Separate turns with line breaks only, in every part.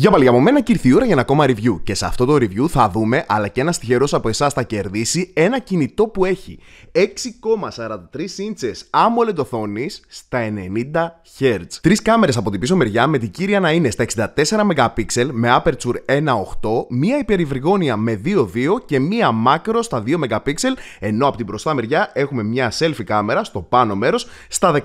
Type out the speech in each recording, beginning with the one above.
Για πάλι από μένα και ήρθε η ώρα για ένα ακόμα review. Και σε αυτό το review θα δούμε, αλλά και ένας τυχερός από εσάς θα κερδίσει ένα κινητό που έχει 6,43 ίντσες AMOLED οθόνης στα 90 Hz. Τρεις κάμερες από την πίσω μεριά με την κύρια να είναι στα 64 MP με aperture 1.8, μία υπερηβριγόνια με 2.2 και μία μάκρο στα 2 MP, ενώ από την μπροστά μεριά έχουμε μία selfie κάμερα στο πάνω μέρος στα 16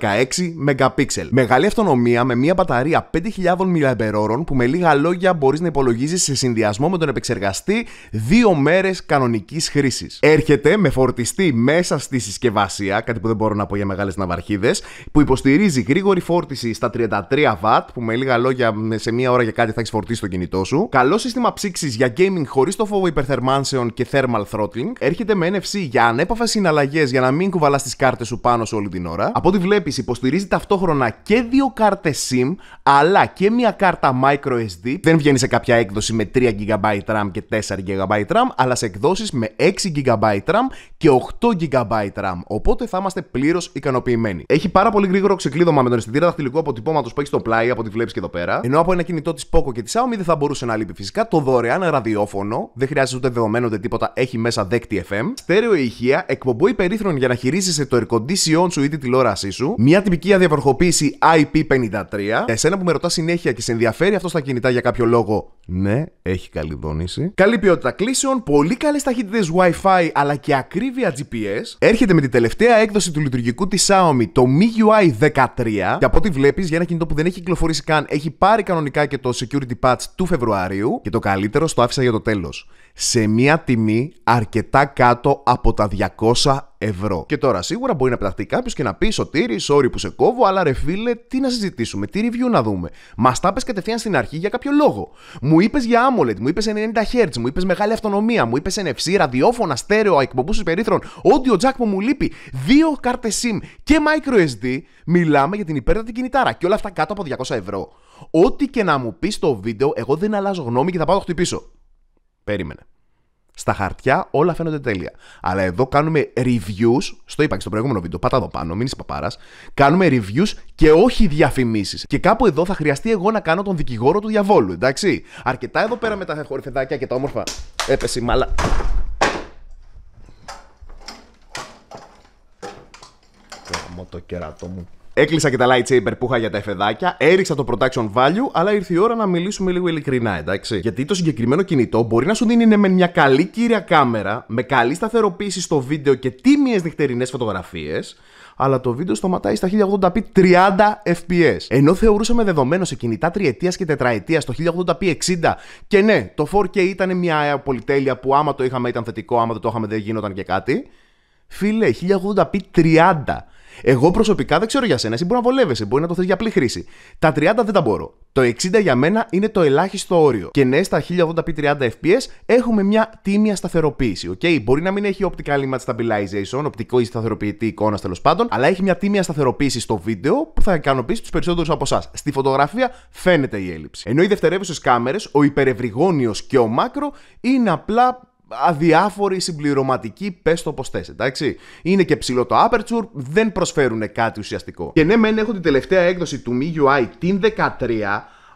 MP. Μεγάλη αυτονομία με μία μπαταρία 5.000 mAh που με λίγα λόγια, μπορείς να υπολογίζεις σε συνδυασμό με τον επεξεργαστή δύο μέρες κανονικής χρήσης. Έρχεται με φορτιστή μέσα στη συσκευασία, κάτι που δεν μπορώ να πω για μεγάλες ναυαρχίδες, που υποστηρίζει γρήγορη φόρτιση στα 33W, που με λίγα λόγια σε μία ώρα για κάτι θα έχεις φορτίσει το κινητό σου. Καλό σύστημα ψήξης για gaming χωρίς το φόβο υπερθερμάνσεων και thermal throttling. Έρχεται με NFC για ανέπαφες συναλλαγές για να μην κουβαλάς τις κάρτες σου πάνω σε όλη την ώρα. Από ό,τι βλέπεις, υποστηρίζει ταυτόχρονα και δύο κάρτες SIM, αλλά και μία κάρτα microSD δεν βγαίνει σε κάποια έκδοση με 3 GB RAM και 4 GB RAM, αλλά σε εκδόσεις με 6 GB RAM και 8 GB RAM. Οπότε θα είμαστε πλήρως ικανοποιημένοι. Έχει πάρα πολύ γρήγορο ξεκλείδωμα με τον αισθητήρα δαχτυλικού αποτυπώματος που έχει στο πλάι, από ό,τι βλέπεις και εδώ πέρα. Ενώ από ένα κινητό της Poco και της Xiaomi δεν θα μπορούσε να λείπει φυσικά το δωρεάν ραδιόφωνο. Δεν χρειάζεται ούτε δεδομένο ούτε τίποτα, έχει μέσα δέκτη FM. Στέρεο ηχεία, εκπομπή υπερήθρων για να χειρίζεσαι το air condition σου ή τη τηλεόρασή σου. Μια τυπική αδιαπροχοποίηση IP53. εσένα που με ρωτάς συνέχεια και σε ενδιαφέρει αυτό στα κινητά για κάποιο λόγο. Ναι, έχει καλή δόνηση. Καλή ποιότητα κλήσεων, πολύ καλές ταχύτητες WiFi αλλά και ακρίβεια GPS. Έρχεται με την τελευταία έκδοση του λειτουργικού της Xiaomi, το MIUI 13. Και από ό,τι βλέπεις, για ένα κινητό που δεν έχει κυκλοφορήσει καν, έχει πάρει κανονικά και το security patch του Φεβρουαρίου. Και το καλύτερο, στο άφησα για το τέλος. Σε μια τιμή αρκετά κάτω από τα 200 ευρώ. Και τώρα σίγουρα μπορεί να πεταχτεί κάποιος και να πει Σωτήρι, sorry που σε κόβω, αλλά ρε φίλε, τι να συζητήσουμε, τι review να δούμε. Μας τα πες κατευθείαν στην αρχή για κάποιο λόγο. Μου είπες για AMOLED, μου είπες 90 Hz, μου είπες μεγάλη αυτονομία, μου είπες NFC, ραδιόφωνα, στέρεο, εκπομπούς περίθρον, audio jack που μου λείπει, δύο κάρτες SIM και microSD. Μιλάμε για την υπέρτατη κινητάρα και όλα αυτά κάτω από 200 ευρώ. Ό,τι και να μου πεις το βίντεο, εγώ δεν αλλάζω γνώμη και θα πάω να χτυπήσω. Περίμενε. Στα χαρτιά όλα φαίνονται τέλεια. Αλλά εδώ κάνουμε reviews. Στο είπα και στο προηγούμενο βίντεο, πάτα εδώ πάνω, μην είσαι παπάρας. Κάνουμε reviews και όχι διαφημίσεις. Και κάπου εδώ θα χρειαστεί εγώ να κάνω τον δικηγόρο του διαβόλου, εντάξει. Αρκετά εδώ πέρα με τα χορηφεδάκια και τα όμορφα. Έπεσε η μάλα. Το κερατό μου. Έκλεισα και τα lightsaber που είχα για τα εφεδάκια, έριξα το protection value, αλλά ήρθε η ώρα να μιλήσουμε λίγο ειλικρινά, εντάξει. Γιατί το συγκεκριμένο κινητό μπορεί να σου δίνει ναι, με μια καλή κύρια κάμερα, με καλή σταθεροποίηση στο βίντεο και τίμιες νυχτερινές φωτογραφίες, αλλά το βίντεο σταματάει στα 1080p 30 fps. Ενώ θεωρούσαμε δεδομένο σε κινητά τριετίας και τετραετίας το 1080p 60 και ναι, το 4K ήταν μια πολυτέλεια που άμα το είχαμε ήταν θετικό, άμα δεν το είχαμε δεν γινόταν και κάτι. Φίλε, 1080p 30 εγώ προσωπικά δεν ξέρω για σένα. Εσύ μπορεί να βολεύεσαι, μπορεί να το θες για απλή χρήση. Τα 30 δεν τα μπορώ. Το 60 για μένα είναι το ελάχιστο όριο. Και ναι, στα 1080p 30 FPS έχουμε μια τίμια σταθεροποίηση. Okay? Μπορεί να μην έχει optical image stabilization, οπτικό ή σταθεροποιητή εικόνας τέλος πάντων, αλλά έχει μια τίμια σταθεροποίηση στο βίντεο που θα ικανοποιήσει τους περισσότερους από εσάς. Στη φωτογραφία φαίνεται η έλλειψη. Ενώ οι δευτερεύουσες κάμερες, ο υπερευρυγόνιος και ο μάκρο είναι απλά αδιάφοροι, συμπληρωματικοί, πες το πώ θες. Εντάξει. Είναι και ψηλό το aperture, δεν προσφέρουν κάτι ουσιαστικό. Και ναι, μεν έχω την τελευταία έκδοση του MIUI την 13,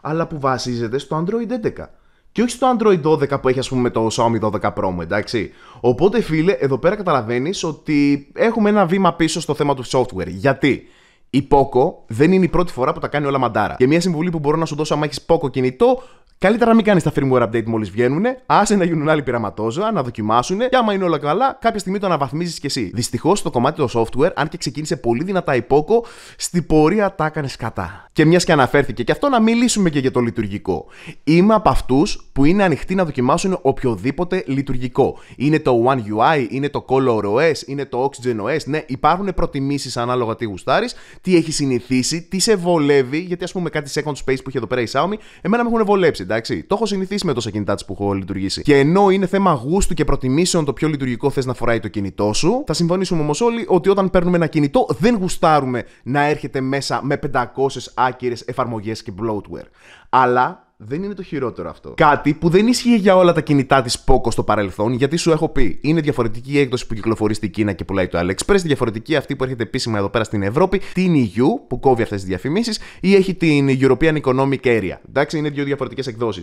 αλλά που βασίζεται στο Android 11. Και όχι στο Android 12 που έχει, ας πούμε, το Xiaomi 12 Pro μου, εντάξει. Οπότε, φίλε, εδώ πέρα καταλαβαίνεις ότι έχουμε ένα βήμα πίσω στο θέμα του software. Γιατί η Poco δεν είναι η πρώτη φορά που τα κάνει όλα μαντάρα. Και μια συμβουλή που μπορώ να σου δώσω, άμα έχεις Poco κινητό, Καλύτερα να μην κάνεις τα firmware update μόλις βγαίνουν, άσε να γίνουν άλλοι πειραματόζωα, να δοκιμάσουν και άμα είναι όλα καλά, κάποια στιγμή το αναβαθμίζεις κι εσύ. Δυστυχώς το κομμάτι του software, αν και ξεκίνησε πολύ δυνατά υπόκο, στην πορεία τα έκανες κατά. Και μιας και αναφέρθηκε, και αυτό να μιλήσουμε και για το λειτουργικό. Είμαι από αυτούς που είναι ανοιχτοί να δοκιμάσουν οποιοδήποτε λειτουργικό. Είναι το One UI, είναι το Color OS, είναι το Oxygen OS. Ναι, υπάρχουν προτιμήσεις ανάλογα τι γουστάρεις, τι έχει συνηθίσει, τι σε βολεύει, γιατί ας πούμε κάτι Second Space που είχε εδώ πέρα η Xiaomi, εμένα με έχουν βολέψει εντάξει. Το έχω συνηθίσει με τόσα κινητά τη που έχω λειτουργήσει. Και ενώ είναι θέμα γούστου και προτιμήσεων το πιο λειτουργικό θες να φοράει το κινητό σου, θα συμφωνήσουμε όμως όλοι ότι όταν παίρνουμε ένα κινητό δεν γουστάρουμε να έρχεται μέσα με 500 άκυρες εφαρμογές και bloatware. Αλλά δεν είναι το χειρότερο αυτό. Κάτι που δεν ισχύει για όλα τα κινητά της Poco στο παρελθόν, γιατί σου έχω πει είναι διαφορετική η έκδοση που κυκλοφορεί στην Κίνα και πουλάει το AliExpress, διαφορετική αυτή που έρχεται επίσημα εδώ πέρα στην Ευρώπη, την EU που κόβει αυτές τις διαφημίσεις ή έχει την European Economic Area. Εντάξει, είναι δύο διαφορετικές εκδόσεις.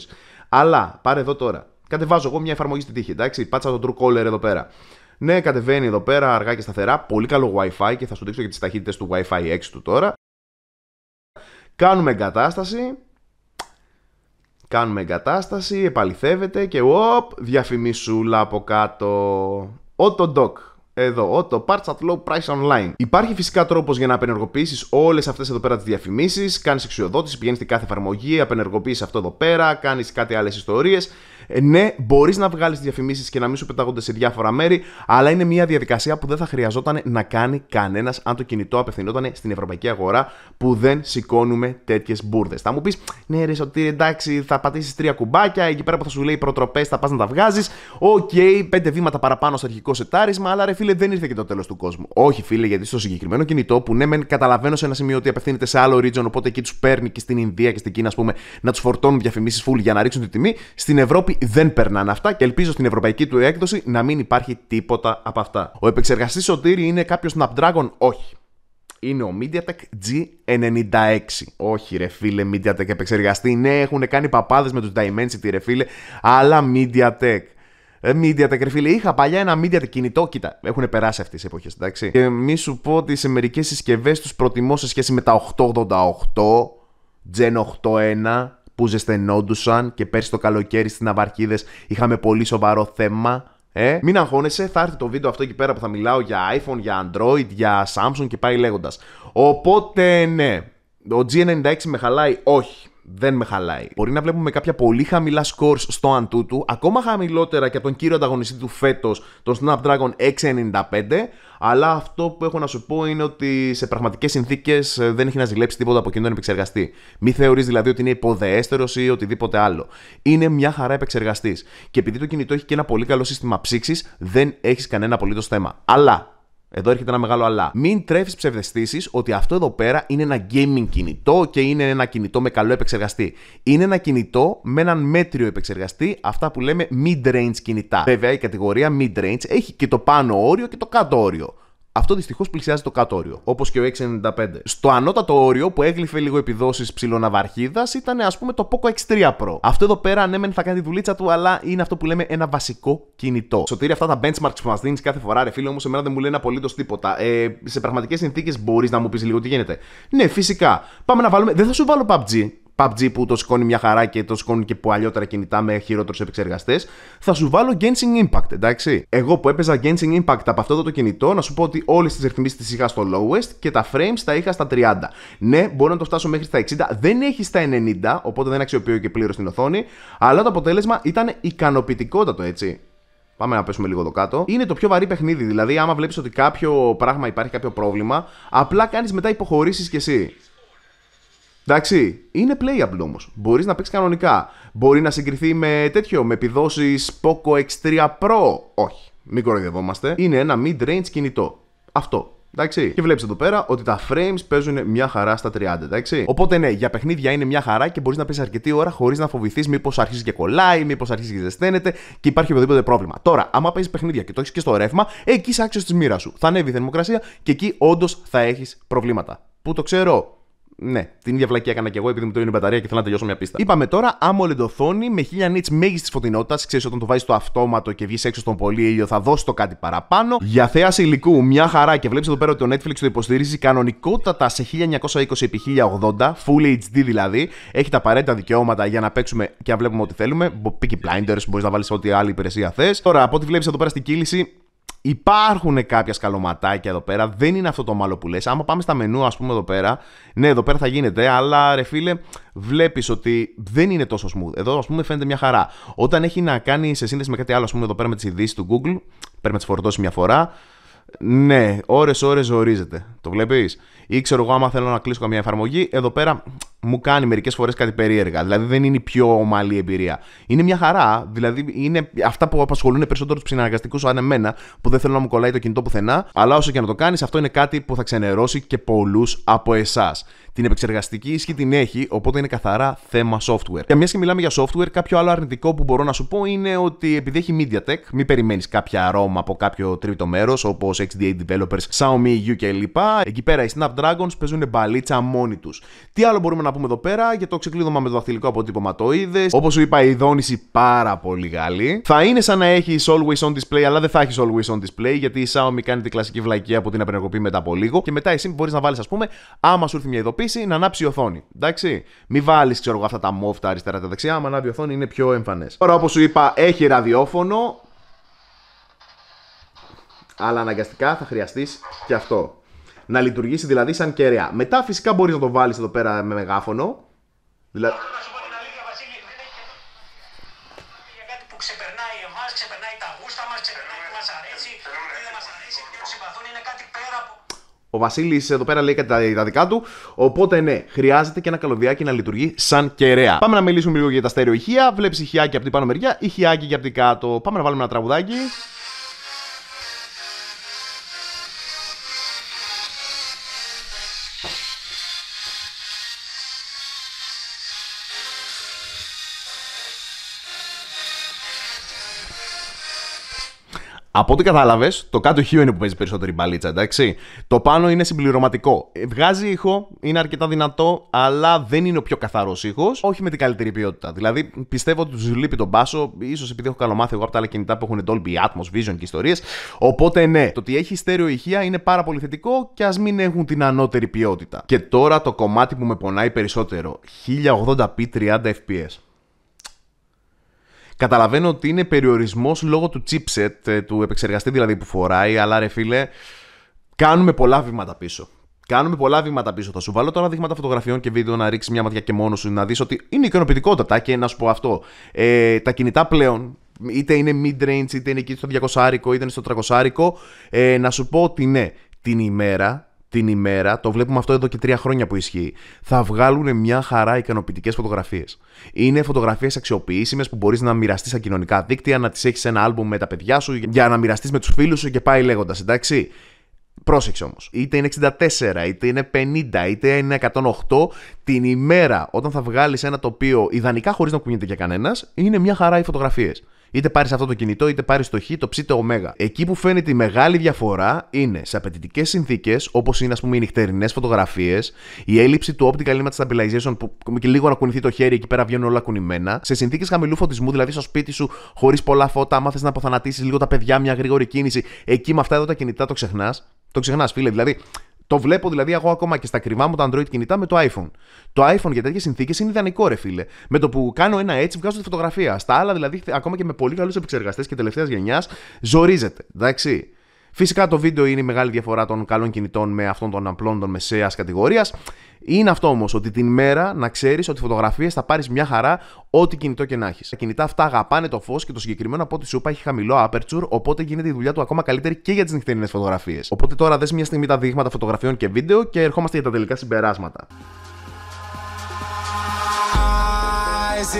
Αλλά πάρε εδώ τώρα. Κατεβάζω εγώ μια εφαρμογή στην τύχη, εντάξει, πάτσα το True εδώ πέρα. Ναι, κατεβαίνει εδώ πέρα αργά και σταθερά. Πολύ καλό WiFi και θα σου δείξω και τις ταχύτητες του WiFi 6 του τώρα. Κάνουμε εγκατάσταση. Κάνουμε εγκατάσταση, επαληθεύεται και οπ, διαφημίσουλα από κάτω. οτο Doc. Εδώ, auto parts at low price online. Υπάρχει φυσικά τρόπος για να απενεργοποιήσεις όλες αυτές εδώ πέρα τις διαφημίσεις. Κάνεις εξουσιοδότηση, πηγαίνεις στην κάθε εφαρμογή, απενεργοποιείς αυτό εδώ πέρα, κάνεις κάτι άλλες ιστορίες. Ε, ναι, μπορείς να βγάλεις διαφημίσεις και να μην σου πετάγονται σε διάφορα μέρη, αλλά είναι μια διαδικασία που δεν θα χρειαζόταν να κάνει κανένας αν το κινητό απευθυνόταν στην ευρωπαϊκή αγορά που δεν σηκώνουμε τέτοιες μπουρδες. Θα μου πεις, ναι, ρε ότι εντάξει, θα πατήσεις τρία κουμπάκια, εκεί πέρα που θα σου λέει προτροπές, θα πας να τα βγάζεις. Οκ, okay, πέντε βήματα παραπάνω στο αρχικό σετάρισμα, αλλά ρε φίλε, δεν ήρθε και το τέλος του κόσμου. Όχι, φίλε, γιατί στο συγκεκριμένο κινητό που ναι, μεν καταλαβαίνω σε ένα σημείο ότι απευθύνεται σε άλλο region, οπότε εκεί τους παίρνει και στην Ινδία και στην Κίνα, ας πούμε, να τους φορτώνουν διαφημίσεις full για να ρίξουν τη τιμή. Στην Ευρώπη δεν περνάνε αυτά και ελπίζω στην ευρωπαϊκή του έκδοση να μην υπάρχει τίποτα από αυτά. Ο επεξεργαστής Σωτήρη είναι κάποιος Snapdragon, όχι. Είναι ο MediaTek G96. Όχι, ρε φίλε, MediaTek επεξεργαστή. Ναι, έχουν κάνει παπάδες με τους Dimensity, ρε φίλε, αλλά MediaTek. Ε, MediaTek, ρε φίλε. Είχα παλιά ένα MediaTek κινητό. Κοίτα, έχουν περάσει αυτές τι εποχές, εντάξει. Και μη σου πω ότι σε μερικές συσκευές τους προτιμώ σε σχέση με τα 888, Gen που ζεσθενόντουσαν και πέρσι το καλοκαίρι στις Ναυαρχίδες είχαμε πολύ σοβαρό θέμα. Ε, μην αγχώνεσαι, θα έρθει το βίντεο αυτό εκεί πέρα που θα μιλάω για iPhone, για Android, για Samsung και πάει λέγοντας. Οπότε ναι, ο G96 με χαλάει, όχι δεν με χαλάει. Μπορεί να βλέπουμε κάποια πολύ χαμηλά scores στο του, ακόμα χαμηλότερα και από τον κύριο ανταγωνιστή του φέτος, τον Snapdragon 695, αλλά αυτό που έχω να σου πω είναι ότι σε πραγματικές συνθήκες ε, δεν έχει να ζηλέψει τίποτα από εκείνον επεξεργαστή. Μη θεωρείς δηλαδή ότι είναι υποδεέστερος ή οτιδήποτε άλλο. Είναι μια χαρά επεξεργαστής. Και επειδή το κινητό έχει και ένα πολύ καλό σύστημα ψήξης, δεν έχεις κανένα απολύτως θέμα. Αλλά εδώ έρχεται ένα μεγάλο αλλά. Μην τρέφεις ψευδεστήσεις ότι αυτό εδώ πέρα είναι ένα gaming κινητό και είναι ένα κινητό με καλό επεξεργαστή. Είναι ένα κινητό με έναν μέτριο επεξεργαστή, αυτά που λέμε mid-range κινητά. Βέβαια, η κατηγορία mid-range έχει και το πάνω όριο και το κάτω όριο. Αυτό δυστυχώς πλησιάζει το κάτω όριο, όπως και ο 695. Στο ανώτατο όριο που έγλυφε λίγο επιδόσεις ψηλοναβαρχίδα ήταν ας πούμε το Poco X3 Pro. Αυτό εδώ πέρα ναι, μεν θα κάνει τη δουλίτσα του, αλλά είναι αυτό που λέμε ένα βασικό κινητό. Σωτήρι, αυτά τα benchmarks που μας δίνεις κάθε φορά, ρε φίλε, όμως εμένα δεν μου λένε απολύτως τίποτα. Ε, σε πραγματικές συνθήκες μπορείς να μου πεις λίγο τι γίνεται. Ναι, φυσικά. Πάμε να βάλουμε. Δεν θα σου βάλω PUBG. PUBG που το σηκώνει μια χαρά και το σηκώνουν και που κινητά με χειρότερους επεξεργαστές, θα σου βάλω Genshin Impact, εντάξει. Εγώ που έπαιζα Genshin Impact από αυτό το κινητό, να σου πω ότι όλες τις ρυθμίσεις τις είχα στο lowest και τα frames τα είχα στα 30. Ναι, μπορώ να το φτάσω μέχρι στα 60, δεν έχει στα 90, οπότε δεν αξιοποιώ και πλήρως την οθόνη, αλλά το αποτέλεσμα ήταν ικανοποιητικότατο, έτσι. Πάμε να πέσουμε λίγο εδώ κάτω. Είναι το πιο βαρύ παιχνίδι. Δηλαδή, άμα βλέπεις ότι κάποιο πράγμα υπάρχει, κάποιο πρόβλημα, απλά κάνεις μετά υποχωρήσεις κι εσύ. Εντάξει, είναι playable όμως. Μπορείς να παίξεις κανονικά. Μπορεί να συγκριθεί με τέτοιο, με επιδόσεις Poco X3 Pro. Όχι, μην κοροϊδευόμαστε. Είναι ένα mid-range κινητό. Αυτό. Εντάξει. Και βλέπεις εδώ πέρα ότι τα frames παίζουν μια χαρά στα 30. Εντάξει. Οπότε ναι, για παιχνίδια είναι μια χαρά και μπορείς να πει αρκετή ώρα χωρίς να φοβηθείς μήπως αρχίζει και κολλάει, μήπως αρχίζει και ζεσταίνεται και υπάρχει οποιοδήποτε πρόβλημα. Τώρα, άμα παίζεις παιχνίδια και το έχεις και στο ρεύμα, εκεί είσαι άξιος της μοίρας σου. Θα ανέβει η θερμοκρασία και εκεί όντως θα έχεις προβλήματα. Πού το ξέρω, ναι, την ίδια βλακία έκανα και εγώ επειδή μου το είναι η μπαταρία και θέλω να τελειώσω μια πίστα. Είπαμε τώρα AMOLED οθόνη με 1000 nits μέγιστης φωτεινότητας. Ξέρεις όταν το βάζεις το αυτόματο και βγεις έξω στον πολύ ήλιο, θα δώσεις το κάτι παραπάνω. Για θέαση υλικού, μια χαρά και βλέπεις εδώ πέρα ότι το Netflix το υποστηρίζει κανονικότατα σε 1920x1080, full HD δηλαδή. Έχει τα απαραίτητα δικαιώματα για να παίξουμε και να βλέπουμε ό,τι θέλουμε. μπορείς να βάλεις ό,τι άλλη υπηρεσία θες. Τώρα από ό,τι βλέπεις εδώ πέρα στην κύληση, Υπάρχουν κάποια σκαλωματάκια εδώ πέρα. Δεν είναι αυτό το μάλλον που λες. Άμα πάμε στα μενού, ας πούμε εδώ πέρα, ναι, εδώ πέρα θα γίνεται, αλλά ρε φίλε, βλέπεις ότι δεν είναι τόσο smooth. Εδώ, ας πούμε, φαίνεται μια χαρά. Όταν έχει να κάνει σε σύνδεση με κάτι άλλο, ας πούμε, εδώ πέρα με τις ειδήσεις του Google, πρέπει να τις φορτώσεις μια φορά. Ναι, ώρε-ώρε ζορίζεται. Το βλέπεις. Ή ξέρω εγώ, άμα θέλω να κλείσω καμία εφαρμογή, εδώ πέρα μου κάνει μερικές φορές κάτι περίεργα. Δηλαδή δεν είναι η πιο ομαλή εμπειρία. Είναι μια χαρά. Δηλαδή είναι αυτά που απασχολούν περισσότερο τους συνεργαστικούς σαν εμένα, που δεν θέλω να μου κολλάει το κινητό πουθενά. Αλλά όσο και να το κάνεις, αυτό είναι κάτι που θα ξενερώσει και πολλούς από εσάς την επεξεργαστική ισχύ την έχει, οπότε είναι καθαρά θέμα software. Και μιας και μιλάμε για software, κάποιο άλλο αρνητικό που μπορώ να σου πω είναι ότι επειδή έχει MediaTek, μην περιμένεις κάποια ROM από κάποιο τρίτο μέρος όπως XDA developers, Xiaomi, U κλπ. Εκεί πέρα οι Snapdragons παίζουν μπαλίτσα μόνοι τους. Τι άλλο μπορούμε να πούμε εδώ πέρα για το ξεκλείδωμα με το δαχτυλικό αποτύπωμα το είδες. Όπως σου είπα, η δόνηση πάρα πολύ γάλλη. Θα είναι σαν να έχεις always on display, αλλά δεν θα έχεις always on display γιατί η Xiaomi κάνει την κλασική βλακία που την απενεργοποιεί μετά από λίγο. Και μετά εσύ μπορείς να βάλεις, ας πούμε, άμα σου έρθει μια ειδοποίηση να ανάψει η οθόνη. Εντάξει. Μην βάλεις, ξέρω εγώ, αυτά τα μόφτα τα αριστερά τα δεξιά. Άμα ανάβει η οθόνη είναι πιο εμφανές. Τώρα, όπως σου είπα, έχει ραδιόφωνο. Αλλά αναγκαστικά θα χρειαστείς και αυτό. Να λειτουργήσει δηλαδή σαν κεραία. Μετά φυσικά μπορείς να το βάλεις εδώ πέρα με μεγάφωνο. Δηλαδή... Ο Βασίλης εδώ πέρα λέει τα δικά του. Οπότε ναι, χρειάζεται και ένα καλωδιάκι να λειτουργεί σαν κεραία. Πάμε να μιλήσουμε λίγο για τα στερεοειχεία. Βλέπεις ηχιάκι από την πάνω μεριά, ηχιάκι και από την κάτω. Πάμε να βάλουμε ένα τραγουδάκι. Από ό,τι κατάλαβες, το κάτω χείο είναι που παίζει περισσότερη μπαλίτσα, εντάξει. Το πάνω είναι συμπληρωματικό. Ε, βγάζει ήχο, είναι αρκετά δυνατό, αλλά δεν είναι ο πιο καθαρός ήχος, όχι με την καλύτερη ποιότητα. Δηλαδή, πιστεύω ότι τους λείπει τον μπάσο, ίσως επειδή έχω καλομάθει εγώ από τα άλλα κινητά που έχουν Dolby Atmos, Vision και ιστορίες. Οπότε, ναι, το ότι έχει στέρεο ηχεία είναι πάρα πολύ θετικό και ας μην έχουν την ανώτερη ποιότητα. Και τώρα το κομμάτι που με πονάει περισσότερο. 1080p 30 fps. Καταλαβαίνω ότι είναι περιορισμός λόγω του chipset, ε, του επεξεργαστή δηλαδή που φοράει, αλλά ρε φίλε, κάνουμε πολλά βήματα πίσω. Κάνουμε πολλά βήματα πίσω. Θα σου βάλω τώρα δείγματα φωτογραφιών και βίντεο να ρίξεις μια ματιά και μόνος σου να δεις ότι είναι ικανοποιητικότατα. Και να σου πω αυτό. Ε, τα κινητά πλέον, είτε είναι mid-range, είτε είναι εκεί στο 200 άρικο, είτε είναι στο 300 άρικο, ε, να σου πω ότι ναι, την ημέρα την ημέρα, το βλέπουμε αυτό εδώ και τρία χρόνια που ισχύει, θα βγάλουν μια χαρά ικανοποιητικές φωτογραφίες. Είναι φωτογραφίες αξιοποιήσιμες που μπορείς να μοιραστείς στα κοινωνικά δίκτυα, να τις έχεις ένα άλμπουμ με τα παιδιά σου, για να μοιραστείς με τους φίλους σου και πάει λέγοντας, εντάξει. Πρόσεξε όμως. Είτε είναι 64, είτε είναι 50, είτε είναι 108, την ημέρα όταν θα βγάλεις ένα τοπίο ιδανικά χωρίς να κουνιέται για κανένας, είναι μια χαρά οι φωτογραφίες. Είτε πάρεις αυτό το κινητό, είτε πάρεις το χ, το ψήτε το ω. Εκεί που φαίνεται η μεγάλη διαφορά είναι σε απαιτητικές συνθήκες, όπως είναι ας πούμε οι νυχτερινές φωτογραφίες, η έλλειψη του optical image stabilization που και λίγο να κουνηθεί το χέρι εκεί πέρα βγαίνουν όλα κουνημένα. Σε συνθήκες χαμηλού φωτισμού, δηλαδή στο σπίτι σου, χωρίς πολλά φώτα, άμα θες να αποθανατήσεις λίγο τα παιδιά, μια γρήγορη κίνηση. Εκεί με αυτά εδώ τα κινητά το ξεχνάς. Το ξεχνάς, φίλε. Δηλαδή, το βλέπω δηλαδή εγώ ακόμα και στα κρυβά μου τα Android κινητά με το iPhone. Το iPhone για τέτοιες συνθήκες είναι ιδανικό, ρε φίλε. Με το που κάνω ένα έτσι βγάζω τη φωτογραφία. Στα άλλα δηλαδή, ακόμα και με πολύ καλούς επεξεργαστές και τελευταίας γενιάς, ζορίζεται. Εντάξει. Φυσικά το βίντεο είναι η μεγάλη διαφορά των καλών κινητών με αυτών των απλών των μεσαίας κατηγορίας. Είναι αυτό όμως, ότι την μέρα να ξέρεις ότι φωτογραφίες θα πάρεις μια χαρά ό,τι κινητό και να έχεις. Τα κινητά αυτά αγαπάνε το φως και το συγκεκριμένο από ό,τι σου είπα έχει χαμηλό aperture, οπότε γίνεται η δουλειά του ακόμα καλύτερη και για τις νυχτερινές φωτογραφίες. Οπότε τώρα δες μια στιγμή τα δείγματα φωτογραφιών και βίντεο και ερχόμαστε για τα τελικά συμπεράσματα.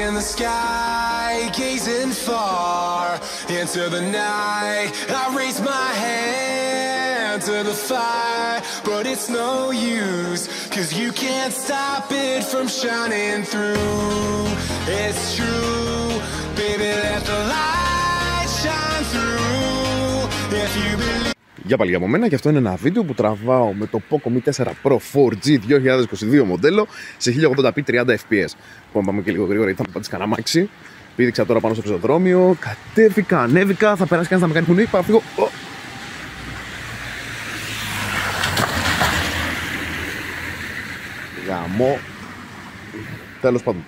in the sky, gazing far into the night. I raise my hand to the fire, but it's no use, cause you can't stop it from shining through. It's true, baby, let the light shine through. If you believe. Για πάλι για μένα και αυτό είναι ένα βίντεο που τραβάω με το Poco Mi 4 Pro 4G 2022 μοντέλο σε 1080p 30fps. Που πάμε και λίγο γρήγορα γιατί θα μου πάτε κανένα μάξι. Πήδηξα τώρα πάνω στο πεζοδρόμιο, κατέβηκα, ανέβηκα, θα περάσει κανένα να με κάνει κουνή, πάω φύγω. Oh. Γαμό. Τέλος πάντων.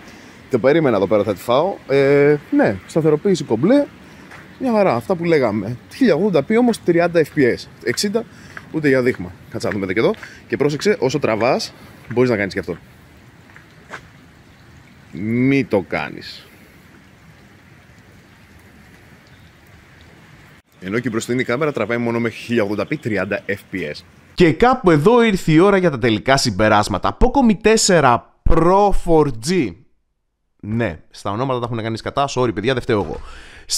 Το περίμενα εδώ πέρα θα τη φάω. Ε, ναι, σταθεροποίηση κομπλέ. Μια χαρά, αυτά που λέγαμε. 1080p όμω 30 fps. 60 ούτε για δείγμα. Κάτσε δούμε και εδώ. Και πρόσεξε, όσο τραβάς μπορείς να κάνεις και αυτό. Μη το κάνεις. Ενώ και η μπροστινή κάμερα τραβάει μόνο με 1080p 30 fps. Και κάπου εδώ ήρθε η ώρα για τα τελικά συμπεράσματα. Pocomi 4 Pro 4G. Ναι, στα ονόματα τα έχουν κάνει κατά. Sorry, παιδιά, δεν φταίω εγώ.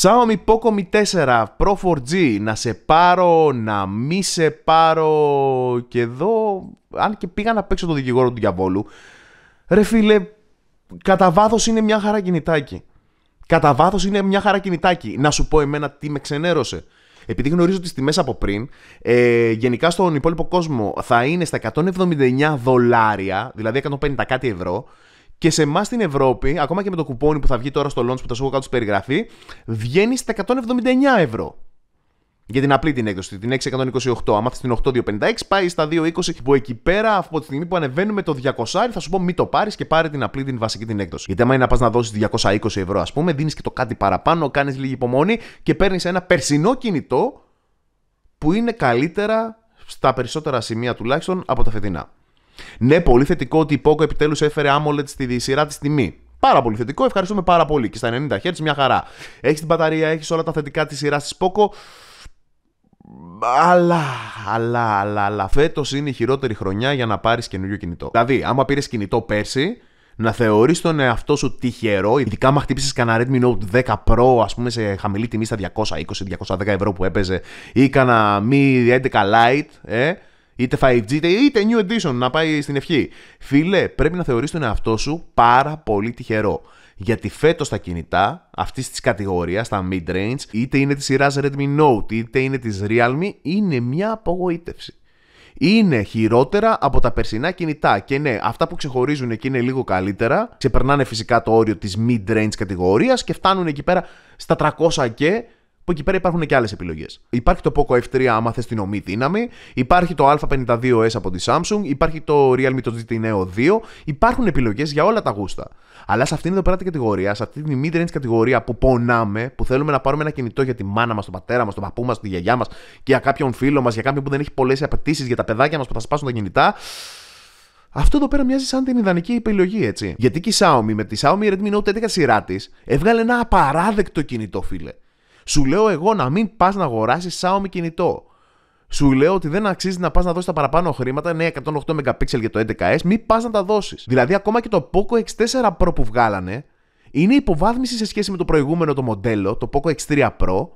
Xiaomi Poco 4 Pro 4G. Να σε πάρω, να μη σε πάρω. Και εδώ, αν και πήγα να παίξω το δικηγόρο του διαβόλου. Ρε φίλε, κατά βάθος είναι μια χαρά κινητάκι. Κατά βάθος είναι μια χαρά κινητάκι. Να σου πω εμένα τι με ξενέρωσε. Επειδή γνωρίζω τις τιμές από πριν, ε, γενικά στον υπόλοιπο κόσμο θα είναι στα 179 δολάρια, δηλαδή 150 κάτι ευρώ, και σε εμάς στην Ευρώπη, ακόμα και με το κουπόνι που θα βγει τώρα στο launch που θα σου έχω κάτω περιγραφή, βγαίνει στα 179 ευρώ. Για την απλή την έκδοση, την 628. Αν μάθεις την 8256, πάει στα 220 που εκεί πέρα, από τη στιγμή που ανεβαίνουμε το 200, θα σου πω μην το πάρεις και πάρε την απλή την βασική την έκδοση. Γιατί άμα είναι να πας να δώσεις 220 ευρώ, ας πούμε, δίνεις και το κάτι παραπάνω, κάνεις λίγη υπομονή και παίρνεις ένα περσινό κινητό που είναι καλύτερα στα περισσότερα σημεία τουλάχιστον από τα φετινά. Ναι, πολύ θετικό ότι η Poco επιτέλους έφερε AMOLED στη σειρά της τιμή. Πάρα πολύ θετικό, ευχαριστούμε πάρα πολύ. Και στα 90 Hz μια χαρά. Έχεις την μπαταρία, έχεις όλα τα θετικά της σειράς της Poco. Αλλά, αλλά, αλλά, αλλά φέτος είναι η χειρότερη χρονιά για να πάρεις καινούριο κινητό. Δηλαδή, άμα πήρες κινητό πέρσι, να θεωρείς τον εαυτό σου τυχερό, ειδικά άμα χτύπησες κανένα Redmi Note 10 Pro, ας πούμε, σε χαμηλή τιμή στα 220-210 ευρώ που έπαιζε, ή κανένα Mi 11 Lite, ε, είτε 5G, είτε, είτε New Edition, να πάει στην ευχή. Φίλε, πρέπει να θεωρείς τον εαυτό σου πάρα πολύ τυχερό γιατί φέτος τα κινητά αυτής της κατηγορίας, τα mid-range, είτε είναι της σειράς Redmi Note είτε είναι της Realme, είναι μια απογοήτευση. Είναι χειρότερα από τα περσινά κινητά. Και ναι, αυτά που ξεχωρίζουν εκεί είναι λίγο καλύτερα. Ξεπερνάνε φυσικά το όριο της mid-range κατηγορίας και φτάνουν εκεί πέρα στα 300 και που εκεί πέρα υπάρχουν και άλλες επιλογές. Υπάρχει το Poco F3 άμα θες την ομή δύναμη. Υπάρχει το a 52 από τη Samsung. Υπάρχει το Realme το GT Neo 2. Υπάρχουν επιλογές για όλα τα γούστα. Αλλά σε αυτήν εδώ πέρα την κατηγορία, σε αυτήν την mid-range κατηγορία που πονάμε, που θέλουμε να πάρουμε ένα κινητό για τη μάνα μας, τον πατέρα μας, τον παππού μας, τη γιαγιά μας και για κάποιον φίλο μας, για κάποιον που δεν έχει πολλές απαιτήσεις, για τα παιδάκια μας που θα σπάσουν τα κινητά. Αυτό εδώ πέρα μοιάζει σαν την ιδανική επιλογή, έτσι. Γιατί και η Xiaomi με τη Xiaomi Redmi Note 11 σειρά της έβγαλε ένα απαράδεκτο κινητό, φίλε. Σου λέω εγώ να μην πας να αγοράσεις Xiaomi κινητό. Σου λέω ότι δεν αξίζει να πας να δώσεις τα παραπάνω χρήματα, ναι, 108 MP για το 11S, μην πας να τα δώσεις. Δηλαδή, ακόμα και το Poco X4 Pro που βγάλανε είναι υποβάθμιση σε σχέση με το προηγούμενο το μοντέλο, το Poco X3 Pro,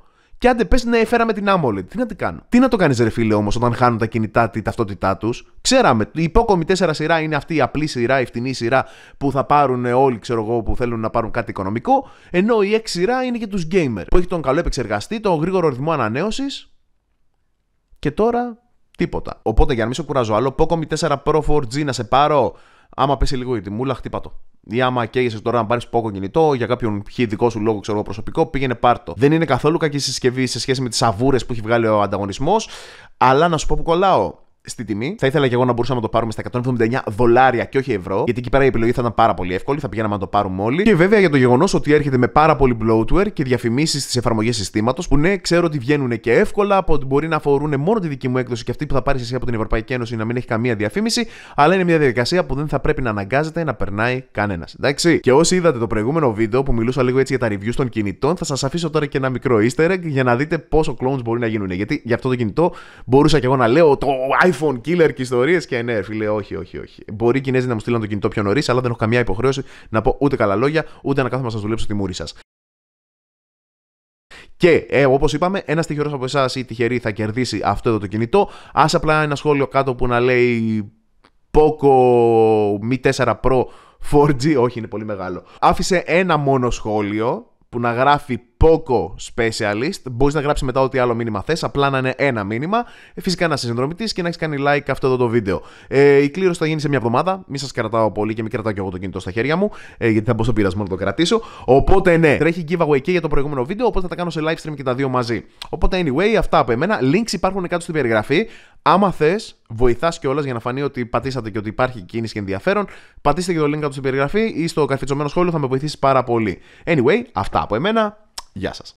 και άντε πες να έφεραμε την AMOLED. Τι να την κάνω. Τι να το κάνεις, ρε φίλε, όμως, όταν χάνουν τα κινητά τη ταυτότητά τους. Ξέραμε, η υπόκομη 4 σειρά είναι αυτή η απλή σειρά, η φτηνή σειρά που θα πάρουν όλοι, ξέρω εγώ, που θέλουν να πάρουν κάτι οικονομικό. Ενώ η 6 σειρά είναι για τους gamer. Που έχει τον καλό επεξεργαστή, τον γρήγορο ρυθμό ανανέωσης. Και τώρα τίποτα. Οπότε για να μην σε κουράζω άλλο, Pocomi 4 Pro 4G να σε πάρω. Άμα πέσει λίγο η τιμούλα, χτύπα ή άμα καίγεσαι τώρα να πάρεις πόκο κινητό για κάποιον χι δικό σου λόγο ξέρω, προσωπικό, πήγαινε πάρτο. Δεν είναι καθόλου κακή συσκευή σε σχέση με τις αβούρε που έχει βγάλει ο ανταγωνισμός. Αλλά να σου πω που κολλάω. Στη τιμή. Θα ήθελα και εγώ να μπορούσαμε να το πάρουμε στα 179 δολάρια και όχι ευρώ, γιατί εκεί πέρα η επιλογή θα ήταν πάρα πολύ εύκολη, θα πηγαίναμε να το πάρουμε όλοι. Και βέβαια για το γεγονός ότι έρχεται με πάρα πολύ bloatware και διαφημίσεις στις εφαρμογές συστήματος, που ναι, ξέρω ότι βγαίνουν και εύκολα, ότι μπορεί να αφορούν μόνο τη δική μου έκδοση και αυτή που θα πάρει εσύ από την Ευρωπαϊκή Ένωση να μην έχει καμία διαφήμιση, αλλά είναι μια διαδικασία που δεν θα πρέπει να αναγκάζεται να περνάει κανένας. Εντάξει. Και όσοι είδατε το προηγούμενο βίντεο που μιλούσα λίγο έτσι για τα reviews των κινητών, θα σας αφήσω τώρα και ένα μικρό easter egg για να δείτε πόσο clones μπορεί να γίνουν. Γιατί για αυτό το κινητό μπορούσα και εγώ να λέω το iPhone iPhone, killer και ιστορίες. Και ναι, φίλε, όχι, όχι, όχι. Μπορεί οι Κινέζοι να μου στείλουν το κινητό πιο νωρίς, αλλά δεν έχω καμία υποχρέωση να πω ούτε καλά λόγια, ούτε να κάθομαι να σας δουλέψω τη μούρη σας. Και ε, όπως είπαμε, ένας τυχερός από εσάς ή τυχερή θα κερδίσει αυτό εδώ το κινητό. Ας απλά ένα σχόλιο κάτω που να λέει Poco Mi 4 Pro 4G. Όχι, είναι πολύ μεγάλο. Άφησε ένα μόνο σχόλιο που να γράφει Poco Specialist. Μπορείς να γράψεις μετά ό,τι άλλο μήνυμα θες, απλά να είναι ένα μήνυμα. Ε, φυσικά να είσαι συνδρομητής και να έχεις κάνει like αυτό εδώ το βίντεο. Ε, η κλήρωση θα γίνει σε μια εβδομάδα. Μην σας κρατάω πολύ και μην κρατάω και εγώ το κινητό στα χέρια μου, ε, γιατί θα μπω στον πειρασμό να το κρατήσω. Οπότε ναι, τρέχει giveaway και για το προηγούμενο βίντεο, οπότε θα τα κάνω σε live stream και τα δύο μαζί. Οπότε anyway, αυτά από εμένα. Links υπάρχουν κάτω στην περιγραφή. Άμα θες, βοηθάς κιόλας για να φανεί ότι πατήσατε και ότι υπάρχει κίνηση και ενδιαφέρον. Πατήστε και το link κάτω στην περιγραφή ή στο καρφιτσωμένο σχόλιο θα με βοηθήσει πάρα πολύ. Anyway, αυτά από εμένα. Y ya sabes.